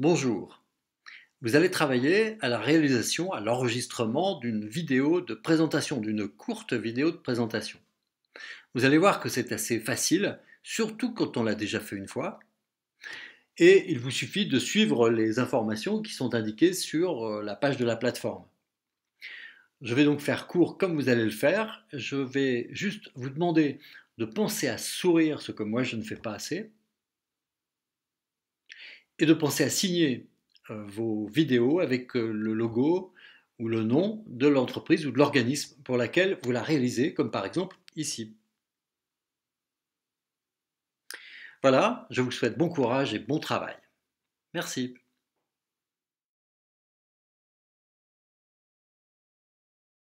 Bonjour. Vous allez travailler à la réalisation, à l'enregistrement d'une vidéo de présentation, d'une courte vidéo de présentation. Vous allez voir que c'est assez facile, surtout quand on l'a déjà fait une fois. Et il vous suffit de suivre les informations qui sont indiquées sur euh, la page de la plateforme. Je vais donc faire court comme vous allez le faire. Je vais juste vous demander de penser à sourire, ce que moi je ne fais pas assez et de penser à signer euh, vos vidéos avec euh, le logo ou le nom de l'entreprise ou de l'organisme pour laquelle vous la réalisez, comme par exemple ici. Voilà, je vous souhaite bon courage et bon travail. Merci.